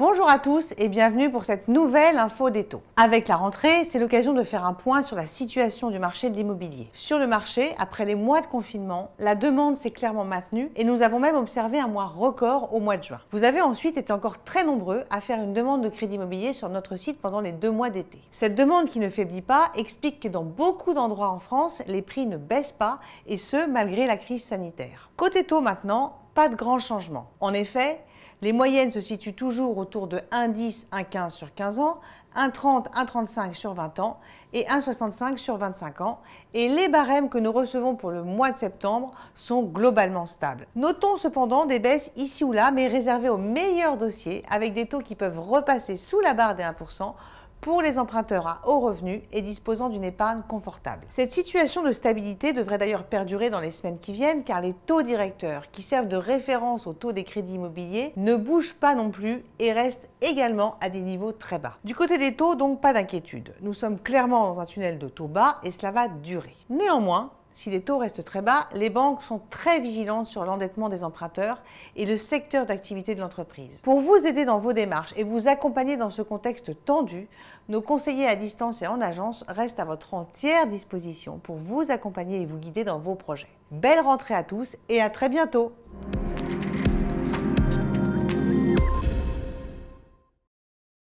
Bonjour à tous et bienvenue pour cette nouvelle info des taux. Avec la rentrée, c'est l'occasion de faire un point sur la situation du marché de l'immobilier. Sur le marché, après les mois de confinement, la demande s'est clairement maintenue et nous avons même observé un mois record au mois de juin. Vous avez ensuite été encore très nombreux à faire une demande de crédit immobilier sur notre site pendant les deux mois d'été. Cette demande qui ne faiblit pas explique que dans beaucoup d'endroits en France, les prix ne baissent pas et ce, malgré la crise sanitaire. Côté taux maintenant, pas de grands changements. En effet, les moyennes se situent toujours autour de 1,10, 1,15 sur 15 ans, 1,30, 1,35 sur 20 ans et 1,65 sur 25 ans. Et les barèmes que nous recevons pour le mois de septembre sont globalement stables. Notons cependant des baisses ici ou là, mais réservées aux meilleurs dossiers, avec des taux qui peuvent repasser sous la barre des 1% pour les emprunteurs à haut revenu et disposant d'une épargne confortable. Cette situation de stabilité devrait d'ailleurs perdurer dans les semaines qui viennent car les taux directeurs qui servent de référence au taux des crédits immobiliers ne bougent pas non plus et restent également à des niveaux très bas. Du côté des taux, donc pas d'inquiétude. Nous sommes clairement dans un tunnel de taux bas et cela va durer. Néanmoins, si les taux restent très bas, les banques sont très vigilantes sur l'endettement des emprunteurs et le secteur d'activité de l'entreprise. Pour vous aider dans vos démarches et vous accompagner dans ce contexte tendu, nos conseillers à distance et en agence restent à votre entière disposition pour vous accompagner et vous guider dans vos projets. Belle rentrée à tous et à très bientôt